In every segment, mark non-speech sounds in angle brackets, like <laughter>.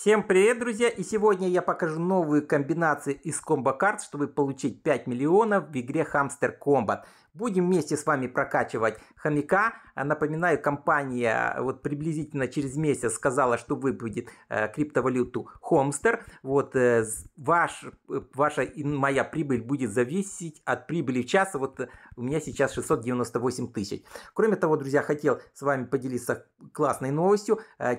Всем привет, друзья! И сегодня я покажу новые комбинации из комбо карт, чтобы получить 5 миллионов в игре Hamster Combat. Будем вместе с вами прокачивать хомяка. А, напоминаю, компания э, вот приблизительно через месяц сказала, что выпадет э, криптовалюту Хомстер. Вот э, ваш, ваша и моя прибыль будет зависеть от прибыли в час. Вот у меня сейчас 698 тысяч. Кроме того, друзья, хотел с вами поделиться классной новостью.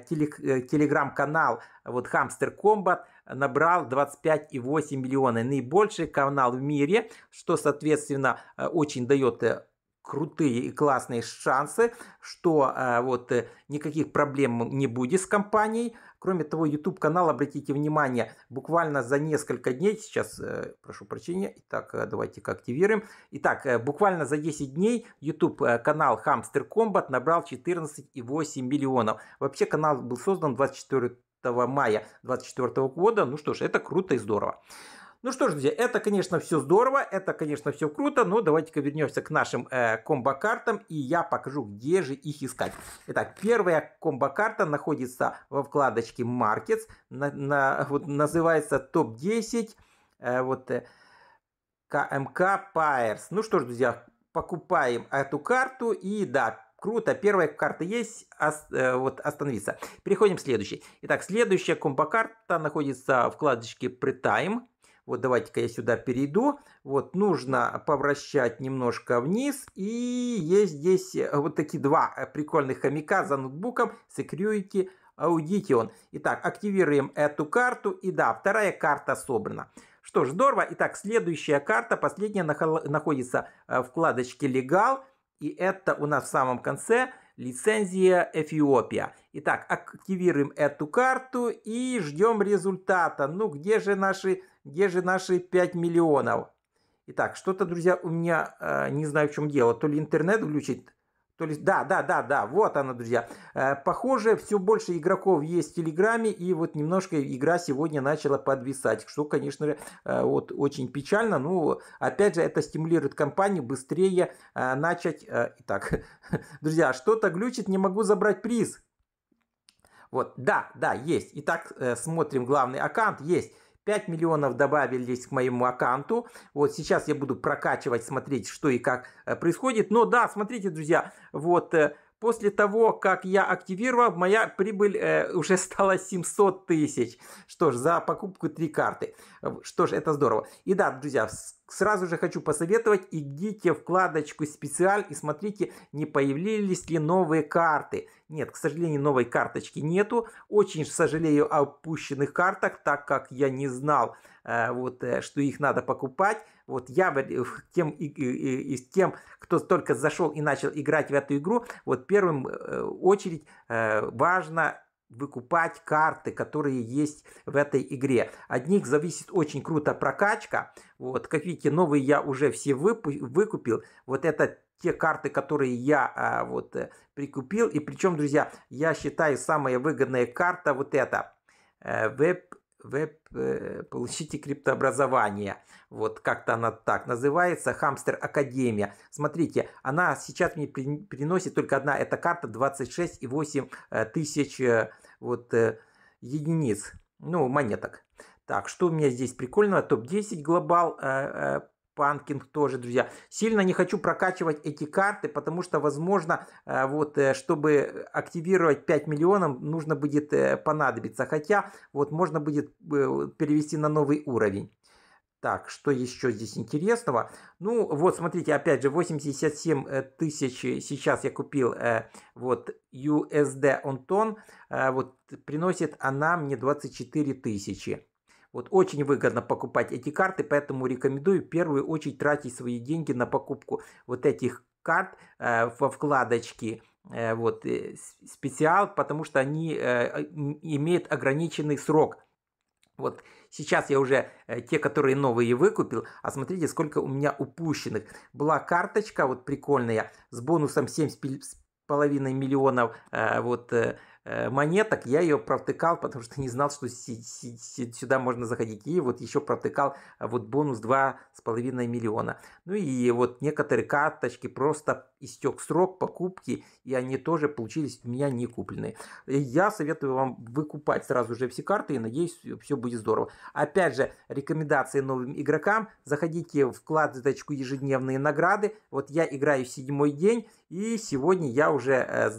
Телег, телеграм-канал вот Hamster Combat – набрал 25,8 миллиона. Наибольший канал в мире, что, соответственно, э, очень дает э, крутые и классные шансы, что э, вот никаких проблем не будет с компанией. Кроме того, YouTube канал, обратите внимание, буквально за несколько дней, сейчас, э, прошу прощения, итак, давайте-ка активируем. Итак, э, буквально за 10 дней YouTube канал Hamster Combat набрал 14,8 миллионов. Вообще канал был создан 24 мая 2024 года. Ну что ж, это круто и здорово. Ну что ж, друзья, это, конечно, все здорово, это, конечно, все круто, но давайте-ка вернемся к нашим э, комбо-картам, и я покажу, где же их искать. Итак, первая комбо-карта находится во вкладочке Markets, на, на, вот, называется топ-10, э, вот, э, КМК Пайерс. Ну что ж, друзья, покупаем эту карту, и да, Круто, первая карта есть, ос, э, вот остановиться. Переходим к следующей. Итак, следующая комбо-карта находится в вкладочке time Вот давайте-ка я сюда перейду. Вот нужно повращать немножко вниз. И есть здесь э, вот такие два э, прикольных хомяка за ноутбуком. Security Audition. Итак, активируем эту карту. И да, вторая карта собрана. Что ж, здорово. Итак, следующая карта, последняя, находится э, в вкладочке «Легал». И это у нас в самом конце лицензия Эфиопия. Итак, активируем эту карту и ждем результата. Ну, где же наши, где же наши 5 миллионов? Итак, что-то, друзья, у меня э, не знаю, в чем дело. То ли интернет включить. То есть, да, да, да, да, вот она, друзья. Э, похоже, все больше игроков есть в Телеграме, и вот немножко игра сегодня начала подвисать, что, конечно же, э, вот очень печально, но, ну, опять же, это стимулирует компанию быстрее э, начать... Итак, <laughs> друзья, что-то глючит, не могу забрать приз. Вот, да, да, есть. Итак, смотрим главный аккаунт, есть. 5 миллионов добавились к моему аккаунту. Вот сейчас я буду прокачивать, смотреть, что и как э, происходит. Но да, смотрите, друзья, вот э, после того, как я активировал, моя прибыль э, <laughs> уже стала 700 тысяч. Что ж, за покупку три карты. Э, что ж, это здорово. И да, друзья, сразу же хочу посоветовать, идите вкладочку «Специаль» и смотрите, не появились ли новые карты. Нет, к сожалению, новой карточки нету. Очень сожалею о упущенных картах, так как я не знал, э, вот, э, что их надо покупать. Вот я э, тем, и, и, и, тем, кто только зашел и начал играть в эту игру, вот первым очередь важно выкупать карты, которые есть в этой игре. От них зависит очень круто прокачка. Вот, как видите, новые я уже все выкупил. Вот это те карты, которые я а, вот э, прикупил. И причем, друзья, я считаю самая выгодная карта вот эта. Э, веб веб, э, получите криптообразование. Вот как-то она так называется, Хамстер Академия. Смотрите, она сейчас мне приносит только одна, эта карта и 26,8 э, тысяч э, вот, единиц, ну, монеток. Так, что у меня здесь прикольного? Топ-10 глобал панкинг тоже, друзья. Сильно не хочу прокачивать эти карты, потому что, возможно, э, вот, э, чтобы активировать 5 миллионов, нужно будет э, понадобиться. Хотя, вот, можно будет перевести на новый уровень. Так, что еще здесь интересного? Ну, вот, смотрите, опять же, 87 тысяч сейчас я купил э, вот USD Онтон. Э, вот, приносит она мне 24 тысячи. Вот очень выгодно покупать эти карты, поэтому рекомендую в первую очередь тратить свои деньги на покупку вот этих карт э, во вкладочке э, вот, э, специал, потому что они э, э имеют ограниченный срок. Вот сейчас я уже э, те, которые новые выкупил, а смотрите, сколько у меня упущенных. Была карточка вот прикольная с бонусом 7,5 миллионов э, вот э, Э, монеток. Я ее протыкал, потому что не знал, что сюда можно заходить. И вот еще протыкал э, вот бонус 2,5 миллиона. Ну и вот некоторые карточки просто истек срок покупки, и они тоже получились у меня не купленные. Я советую вам выкупать сразу же все карты, и надеюсь, все будет здорово. Опять же, рекомендации новым игрокам. Заходите в вкладочку «Ежедневные награды». Вот я играю седьмой день, и сегодня я уже э,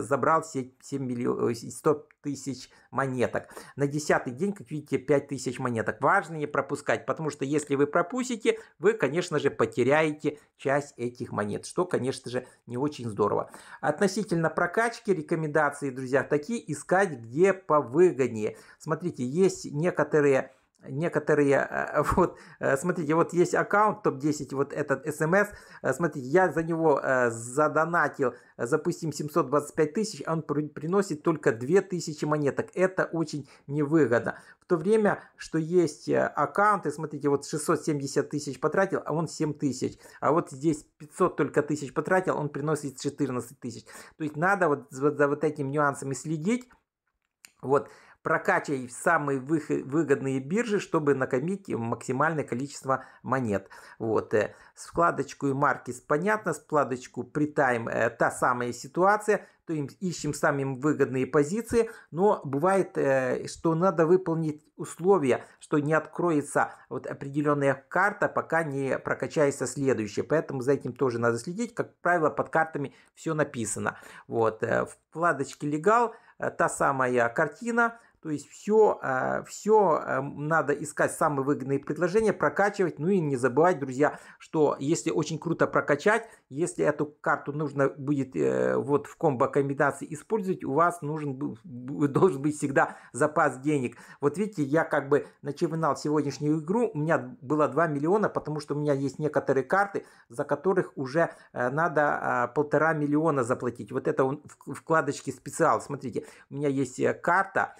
забрал 7 миллионов 100 э, тысяч монеток. На десятый день, как видите, 5 тысяч монеток. Важно не пропускать, потому что если вы пропустите, вы, конечно же, потеряете часть этих монет, что, конечно же, не очень здорово. Относительно прокачки, рекомендации, друзья, такие искать, где повыгоднее. Смотрите, есть некоторые некоторые, э, <laughs> вот, э, смотрите, вот есть аккаунт топ-10, вот этот смс, эм э, смотрите, я за него задонатил, запустим 725 тысяч, он приносит только 2000 монеток, это очень невыгодно. В то время, что есть аккаунты, смотрите, вот 670 тысяч потратил, а он 7 тысяч, а вот здесь 500 только тысяч потратил, он приносит 14 тысяч. То есть надо вот за, за вот этим нюансами следить, вот, прокачивай в самые выгодные биржи, чтобы накопить максимальное количество монет. Вот. Э, с вкладочку и маркис понятно, с вкладочку притайм э, та самая ситуация, то ищем самым выгодные позиции, но бывает, э, что надо выполнить условия, что не откроется вот определенная карта, пока не прокачается следующая, поэтому за этим тоже надо следить, как правило, под картами все написано. Вот. Э, в вкладочке легал та самая картина, то есть все, а, все а, надо искать самые выгодные предложения, прокачивать. Ну и не забывать, друзья, что если очень круто прокачать, если эту карту нужно будет э, вот в комбо-комбинации использовать, у вас нужен, должен быть всегда запас денег. Вот видите, я как бы начинал сегодняшнюю игру, у меня было 2 миллиона, потому что у меня есть некоторые карты, за которых уже э, надо а, полтора миллиона заплатить. Вот это вкладочки специал. Смотрите, у меня есть э, карта,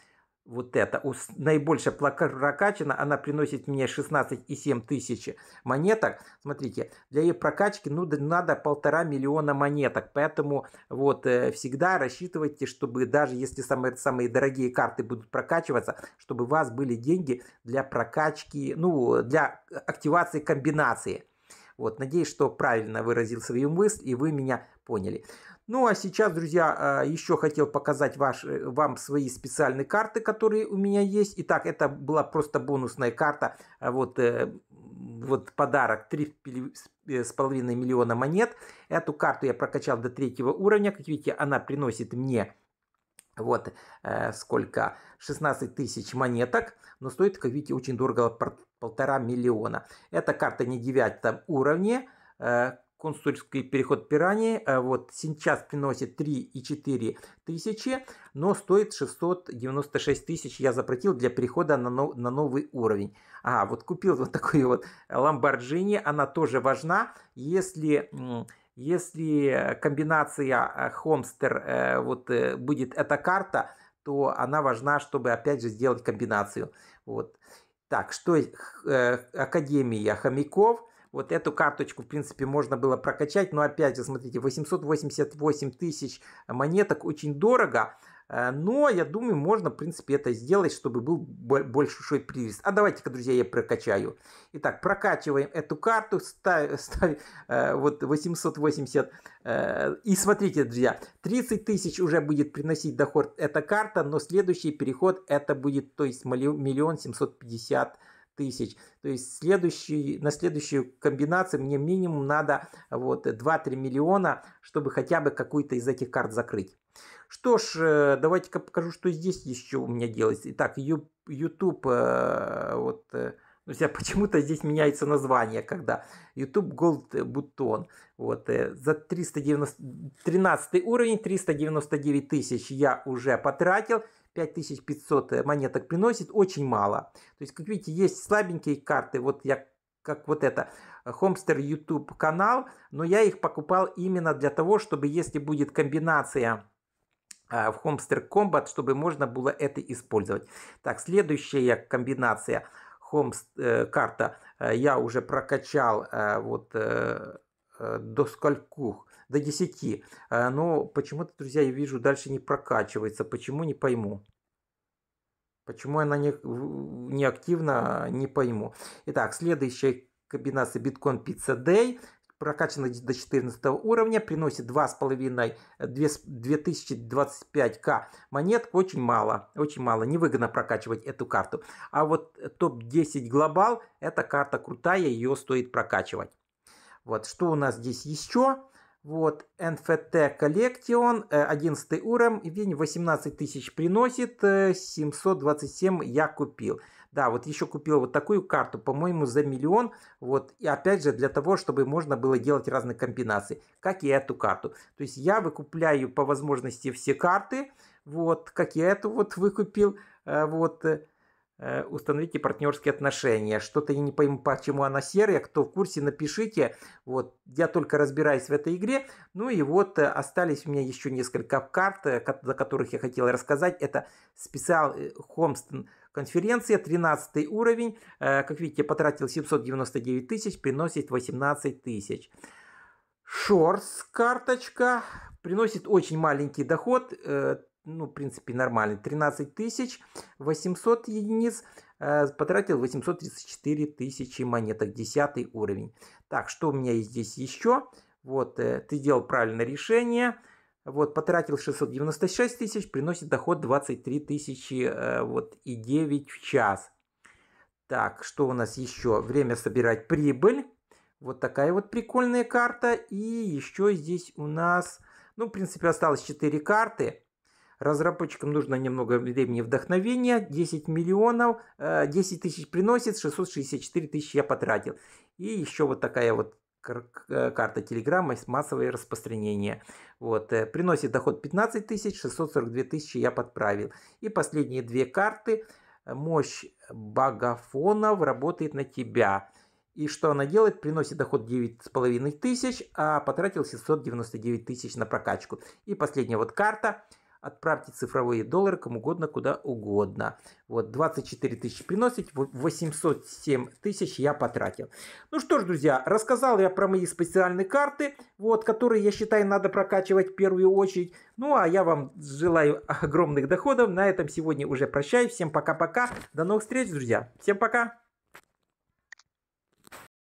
вот это, наибольшая прокачана, она приносит мне 16,7 тысяч монеток. Смотрите, для ее прокачки ну, надо полтора миллиона монеток, поэтому вот э, всегда рассчитывайте, чтобы даже если самые, э, самые дорогие карты будут прокачиваться, чтобы у вас были деньги для прокачки, ну, для активации комбинации. Вот, надеюсь, что правильно выразил свою мысль, и вы меня поняли. Ну, а сейчас, друзья, а, еще хотел показать ваш, э, вам свои специальные карты, которые у меня есть. Итак, это была просто бонусная карта, а, вот, э, вот подарок 3,5 э, миллиона монет. Эту карту я прокачал до третьего уровня. Как видите, она приносит мне вот э, сколько, 16 тысяч монеток, но стоит, как видите, очень дорого, полтора миллиона. Эта карта не девятом уровне, э, консульский переход пираньи, э, вот сейчас приносит и 3,4 тысячи, но стоит 696 тысяч, я заплатил для перехода на, нов, на новый уровень. А, вот купил вот такую вот Lamborghini, она тоже важна, если... Э, если комбинация э, Хомстер э, вот, э, будет эта карта, то она важна, чтобы опять же сделать комбинацию. Вот. Так, что Академия хомяков. Вот эту карточку, в принципе, можно было прокачать, но опять же, смотрите, 888 тысяч монеток очень дорого. Э, но, я думаю, можно, в принципе, это сделать, чтобы был большой приз. А давайте-ка, друзья, я прокачаю. Итак, прокачиваем эту карту, ставим, ставим э, вот 880. Э, и смотрите, друзья, 30 тысяч уже будет приносить доход эта карта, но следующий переход это будет, то есть миллион семьсот пятьдесят тысяч. То есть следующий, на следующую комбинацию мне минимум надо вот 2-3 миллиона, чтобы хотя бы какую-то из этих карт закрыть. Что ж, э, давайте-ка покажу, что здесь еще у меня делается. Итак, YouTube, э, вот, э, у ну, тебя <laughs> почему-то здесь меняется название, когда YouTube Gold Button. Вот, за 390, 13 уровень, 399 тысяч я уже потратил. 5500 монеток приносит, очень мало. То есть, как видите, есть слабенькие карты, вот я как вот это, э, Homster YouTube канал, но я их покупал именно для того, чтобы если будет комбинация э, в Homster Combat, чтобы можно было это использовать. Так, следующая комбинация Homst, э, карта я уже прокачал вот Э, до скольких? До 10. Э, но почему-то, друзья, я вижу, дальше не прокачивается. Почему, не пойму. Почему она не, не активна, не пойму. Итак, следующая комбинация Bitcoin Pizza Day прокачана до 14 уровня, приносит 2,5 2025к монет, очень мало, очень мало, невыгодно прокачивать эту карту. А вот топ-10 глобал, эта карта крутая, ее стоит прокачивать. Вот, что у нас здесь еще? Вот, NFT Collection, 11 уровень, 18 тысяч приносит, 727 э, я купил. Да, вот еще купил вот такую карту, по-моему, за миллион. Вот, и опять же, для того, чтобы можно было делать разные комбинации, как и эту карту. То есть я выкупляю по возможности все карты, вот, как я эту вот выкупил, э, вот, э, Э, установите партнерские отношения. Что-то я не пойму, почему она серая. Кто в курсе, напишите. Вот, я только разбираюсь в этой игре. Ну и вот э, остались у меня еще несколько карт, э, за которых я хотел рассказать. Это специал Холмстон конференция, 13 уровень. Как видите, потратил 799 тысяч, приносит 18 тысяч. Шорс карточка приносит очень маленький доход, ну, в принципе, нормально 13 тысяч 800 единиц. Э, потратил 834 тысячи монеток. 10 уровень. Так, что у меня здесь еще? Вот, э, ты сделал правильное решение. Вот, потратил 696 тысяч, приносит доход 23 тысячи э, вот, и 9 в час. Так, что у нас еще? Время собирать прибыль. Вот такая вот прикольная карта. И еще здесь у нас, ну, в принципе, осталось 4 карты. Разработчикам нужно немного времени вдохновения, 10 миллионов, 10 э, тысяч приносит, 664 тысячи я потратил. И еще вот такая вот э, карта Телеграма с массовое распространение. Вот. Э, приносит доход 15 тысяч, 642 тысячи я подправил. И последние две карты. Мощь багафонов работает на тебя. И что она делает? Приносит доход 9,5 тысяч, а потратил 799 тысяч на прокачку. И последняя вот карта – Отправьте цифровые доллары кому угодно, куда угодно. Вот 24 тысячи приносит, 807 тысяч я потратил. Ну что ж, друзья, рассказал я про мои специальные карты, вот, которые, я считаю, надо прокачивать в первую очередь. Ну а я вам желаю огромных доходов. На этом сегодня уже прощаюсь. Всем пока-пока. До новых встреч, друзья. Всем пока.